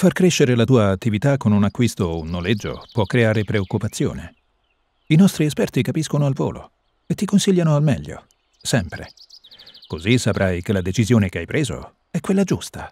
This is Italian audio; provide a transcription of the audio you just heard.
Far crescere la tua attività con un acquisto o un noleggio può creare preoccupazione. I nostri esperti capiscono al volo e ti consigliano al meglio, sempre. Così saprai che la decisione che hai preso è quella giusta.